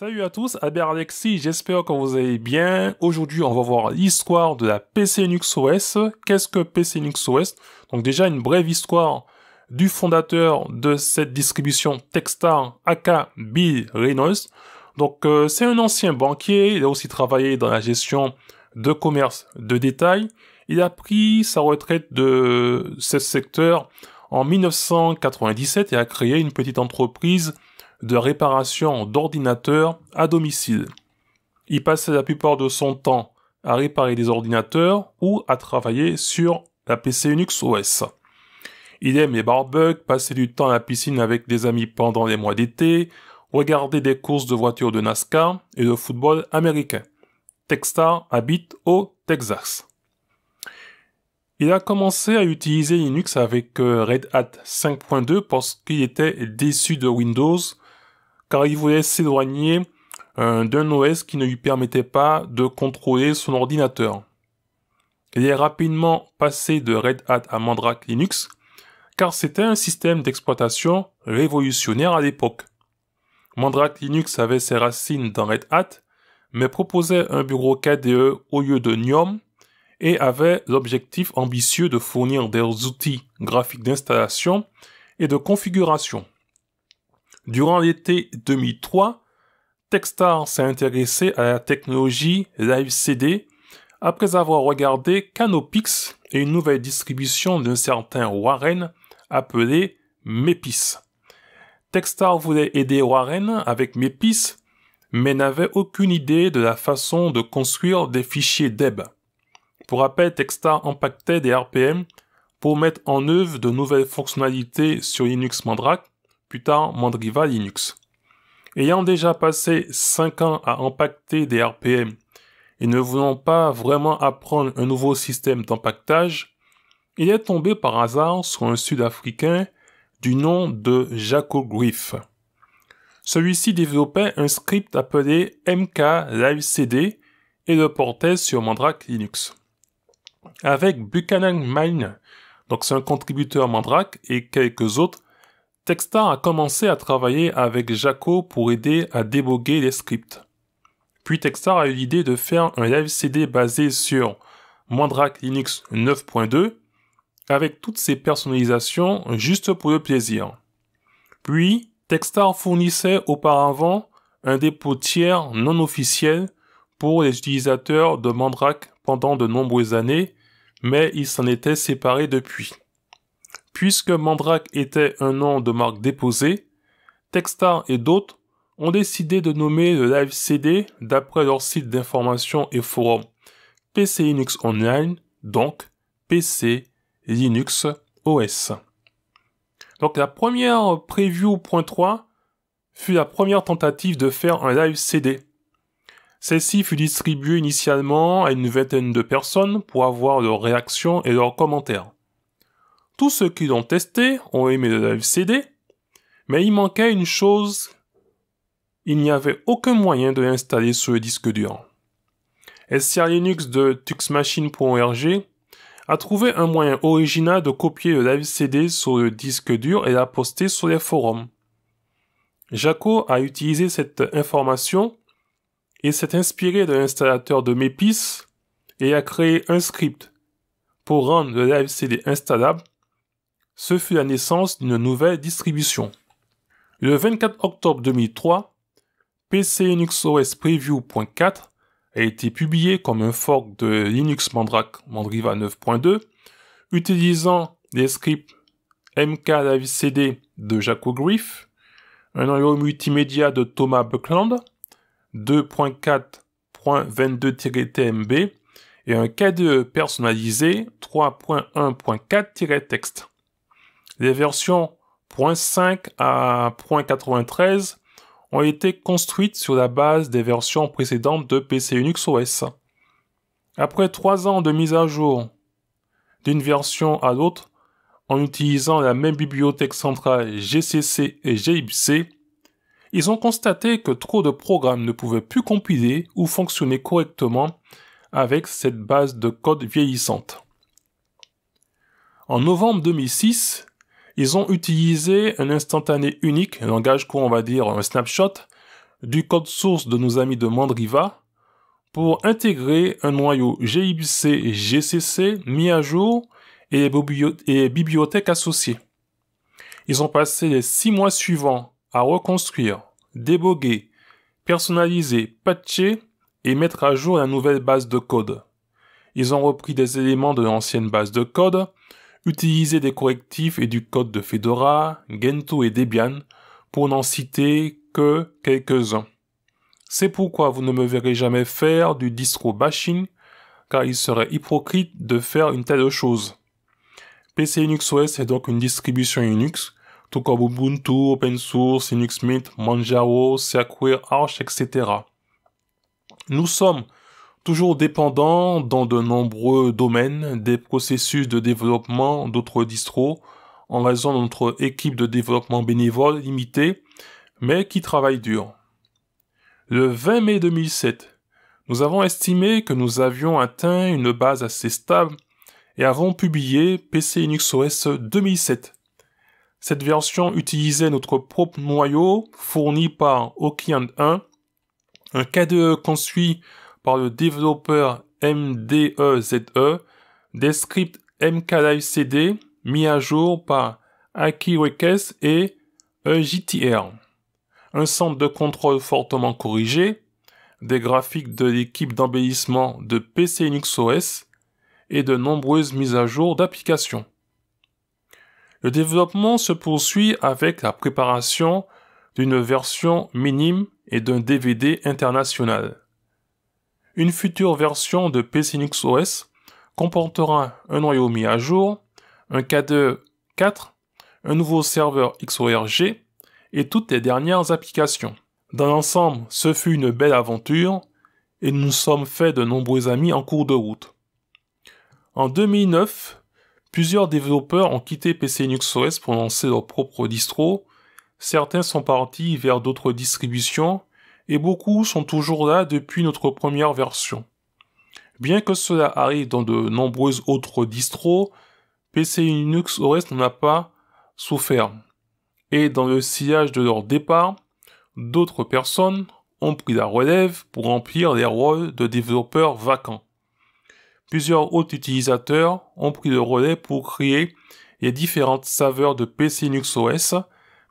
Salut à tous, Albert Alexis, j'espère que vous allez bien. Aujourd'hui, on va voir l'histoire de la PC Linux OS. Qu'est-ce que PC Linux OS Donc déjà, une brève histoire du fondateur de cette distribution Techstar, aka Bill Reynolds. Donc euh, c'est un ancien banquier, il a aussi travaillé dans la gestion de commerce de détail. Il a pris sa retraite de ce secteur en 1997 et a créé une petite entreprise de réparation d'ordinateurs à domicile. Il passait la plupart de son temps à réparer des ordinateurs ou à travailler sur la PC Linux OS. Il aime les barbecues, passer du temps à la piscine avec des amis pendant les mois d'été, regarder des courses de voitures de NASCAR et de football américain. Techstar habite au Texas. Il a commencé à utiliser Linux avec euh, Red Hat 5.2 parce qu'il était déçu de Windows car il voulait s'éloigner euh, d'un OS qui ne lui permettait pas de contrôler son ordinateur. Il est rapidement passé de Red Hat à Mandrake Linux, car c'était un système d'exploitation révolutionnaire à l'époque. Mandrake Linux avait ses racines dans Red Hat, mais proposait un bureau KDE au lieu de GNOME et avait l'objectif ambitieux de fournir des outils graphiques d'installation et de configuration. Durant l'été 2003, Textar s'est intéressé à la technologie Live après avoir regardé Canopix et une nouvelle distribution d'un certain Warren appelé Mepis. Textar voulait aider Warren avec Mepis, mais n'avait aucune idée de la façon de construire des fichiers DEB. Pour rappel, Textar impactait des RPM pour mettre en œuvre de nouvelles fonctionnalités sur Linux Mandrake plus tard Mandriva Linux. Ayant déjà passé 5 ans à impacter des RPM et ne voulant pas vraiment apprendre un nouveau système d'empactage, il est tombé par hasard sur un Sud-Africain du nom de Jaco Griff. Celui-ci développait un script appelé MK et le portait sur Mandrake Linux. Avec Buchanan Mine, donc c'est un contributeur Mandrake et quelques autres, Textar a commencé à travailler avec Jaco pour aider à déboguer les scripts. Puis Textar a eu l'idée de faire un live CD basé sur Mandrake Linux 9.2 avec toutes ses personnalisations juste pour le plaisir. Puis, Textar fournissait auparavant un dépôt tiers non officiel pour les utilisateurs de Mandrake pendant de nombreuses années, mais il s'en était séparé depuis. Puisque Mandrake était un nom de marque déposé, Textar et d'autres ont décidé de nommer le live CD d'après leur site d'information et forum PC Linux Online, donc PC Linux OS. Donc la première preview fut la première tentative de faire un live CD. Celle-ci fut distribuée initialement à une vingtaine de personnes pour avoir leurs réactions et leurs commentaires. Tous ceux qui l'ont testé ont aimé le CD, mais il manquait une chose, il n'y avait aucun moyen de l'installer sur le disque dur. SCR Linux de tuxmachine.org a trouvé un moyen original de copier le live CD sur le disque dur et l'a posté sur les forums. Jaco a utilisé cette information et s'est inspiré de l'installateur de Mepis et a créé un script pour rendre le live CD installable ce fut la naissance d'une nouvelle distribution. Le 24 octobre 2003, PC Linux OS Preview.4 a été publié comme un fork de Linux Mandrake Mandriva 9.2, utilisant les scripts CD de Jaco Griff, un noyau multimédia de Thomas Buckland, 2.4.22-TMB et un KDE personnalisé 3.1.4-texte. Les versions .5 à .93 ont été construites sur la base des versions précédentes de PC Unix OS. Après trois ans de mise à jour d'une version à l'autre, en utilisant la même bibliothèque centrale GCC et GIBC, ils ont constaté que trop de programmes ne pouvaient plus compiler ou fonctionner correctement avec cette base de code vieillissante. En novembre 2006, ils ont utilisé un instantané unique, un langage court, on va dire un snapshot, du code source de nos amis de Mandriva pour intégrer un noyau GIBC et GCC mis à jour et bibliothèques associées. Ils ont passé les six mois suivants à reconstruire, déboguer, personnaliser, patcher et mettre à jour la nouvelle base de code. Ils ont repris des éléments de l'ancienne base de code, utiliser des correctifs et du code de Fedora, Gentoo et Debian, pour n'en citer que quelques-uns. C'est pourquoi vous ne me verrez jamais faire du distro bashing, car il serait hypocrite de faire une telle chose. PC Linux OS est donc une distribution Linux, tout comme Ubuntu, Open Source, Linux Mint, Manjaro, Circuit, Arch, etc. Nous sommes toujours dépendant dans de nombreux domaines des processus de développement d'autres distros en raison de notre équipe de développement bénévole limitée, mais qui travaille dur. Le 20 mai 2007, nous avons estimé que nous avions atteint une base assez stable et avons publié PC Linux OS 2007. Cette version utilisait notre propre noyau fourni par Okiand 1, un KDE e conçu par le développeur MDEZE e, des scripts MKLivecd mis à jour par Akiwakes et EJTR. Un centre de contrôle fortement corrigé, des graphiques de l'équipe d'embellissement de PC Linux OS et de nombreuses mises à jour d'applications. Le développement se poursuit avec la préparation d'une version minime et d'un DVD international. Une future version de Linux OS comportera un noyau mis à jour, un K2 4, un nouveau serveur XORG et toutes les dernières applications. Dans l'ensemble, ce fut une belle aventure et nous sommes faits de nombreux amis en cours de route. En 2009, plusieurs développeurs ont quitté PC Linux OS pour lancer leur propre distro. Certains sont partis vers d'autres distributions et beaucoup sont toujours là depuis notre première version. Bien que cela arrive dans de nombreuses autres distros, PC Linux OS n'en a pas souffert. Et dans le sillage de leur départ, d'autres personnes ont pris la relève pour remplir les rôles de développeurs vacants. Plusieurs autres utilisateurs ont pris le relais pour créer les différentes saveurs de PC Linux OS,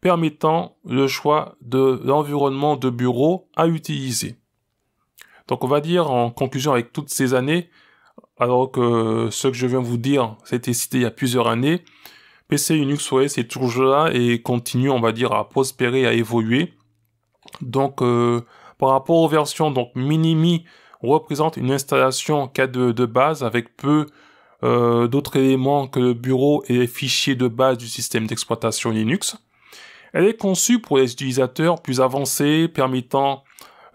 permettant le choix de l'environnement de bureau à utiliser. Donc on va dire en conclusion avec toutes ces années, alors que ce que je viens de vous dire, c'était cité il y a plusieurs années, PC Linux OS est toujours là et continue, on va dire, à prospérer, à évoluer. Donc euh, par rapport aux versions, donc Minimi représente une installation cas de, base avec peu euh, d'autres éléments que le bureau et les fichiers de base du système d'exploitation Linux. Elle est conçue pour les utilisateurs plus avancés, permettant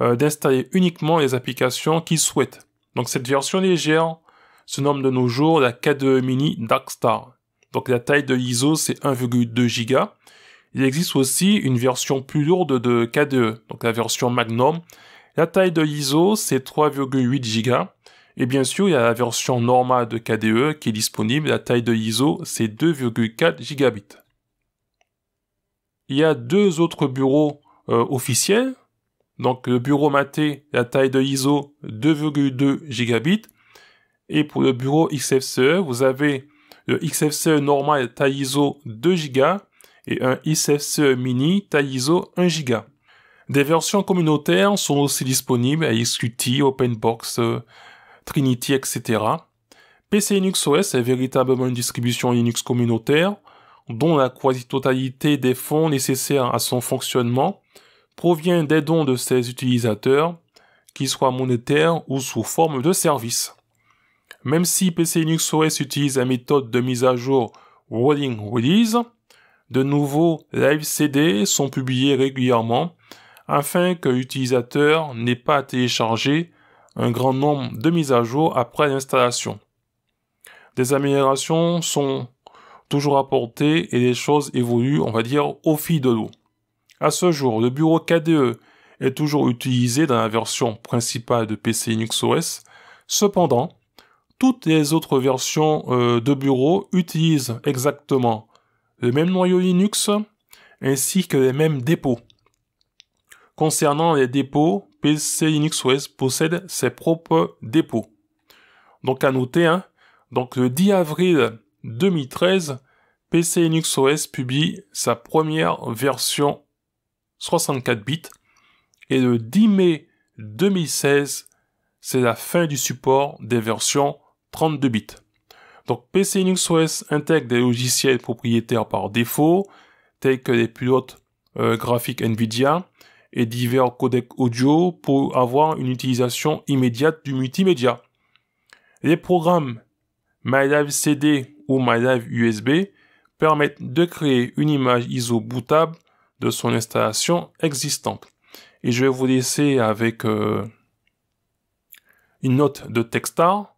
euh, d'installer uniquement les applications qu'ils souhaitent. Donc cette version légère se nomme de nos jours la KDE Mini Darkstar. Donc la taille de l'ISO c'est 1,2 Go. Il existe aussi une version plus lourde de KDE, donc la version Magnum. La taille de l'ISO c'est 3,8 Go. Et bien sûr, il y a la version normale de KDE qui est disponible. La taille de l'ISO c'est 2,4 gigabits il y a deux autres bureaux euh, officiels. Donc le bureau Maté, la taille de ISO 2,2 gigabits. Et pour le bureau XFCE, vous avez le XFCE normal taille ISO 2 gigas et un XFCE mini taille ISO 1 giga. Des versions communautaires sont aussi disponibles à XQT, OpenBox, euh, Trinity, etc. PC Linux OS est véritablement une distribution Linux communautaire dont la quasi-totalité des fonds nécessaires à son fonctionnement provient des dons de ses utilisateurs, qu'ils soient monétaires ou sous forme de services. Même si PC Linux OS utilise la méthode de mise à jour Rolling Release, de nouveaux live CD sont publiés régulièrement afin que l'utilisateur n'ait pas à télécharger un grand nombre de mises à jour après l'installation. Des améliorations sont toujours apporté et les choses évoluent, on va dire, au fil de l'eau. À ce jour, le bureau KDE est toujours utilisé dans la version principale de PC Linux OS. Cependant, toutes les autres versions euh, de bureau utilisent exactement le même noyau Linux ainsi que les mêmes dépôts. Concernant les dépôts, PC Linux OS possède ses propres dépôts. Donc à noter, hein, donc le 10 avril 2013, PC Linux OS publie sa première version 64 bits et le 10 mai 2016, c'est la fin du support des versions 32 bits. Donc PC Linux OS intègre des logiciels propriétaires par défaut, tels que les pilotes euh, graphiques NVIDIA et divers codecs audio pour avoir une utilisation immédiate du multimédia. Les programmes MyLive ou Live USB permettent de créer une image ISO bootable de son installation existante. Et je vais vous laisser avec euh, une note de Textar.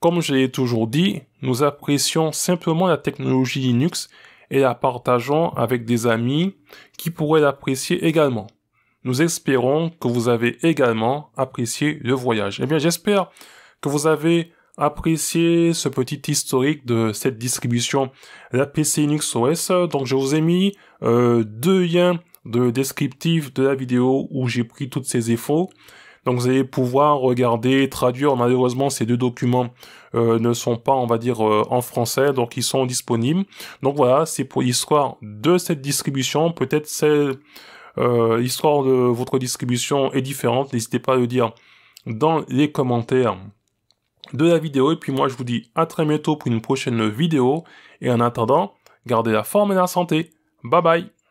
Comme je l'ai toujours dit, nous apprécions simplement la technologie Linux et la partageons avec des amis qui pourraient l'apprécier également. Nous espérons que vous avez également apprécié le voyage. Eh bien, j'espère que vous avez apprécier ce petit historique de cette distribution, la PC Linux OS. Donc je vous ai mis euh, deux liens de descriptif de la vidéo où j'ai pris toutes ces infos. Donc vous allez pouvoir regarder, traduire. Malheureusement, ces deux documents euh, ne sont pas, on va dire, euh, en français, donc ils sont disponibles. Donc voilà, c'est pour l'histoire de cette distribution. Peut-être celle, l'histoire de votre distribution est différente. N'hésitez pas à le dire dans les commentaires de la vidéo. Et puis moi, je vous dis à très bientôt pour une prochaine vidéo. Et en attendant, gardez la forme et la santé. Bye bye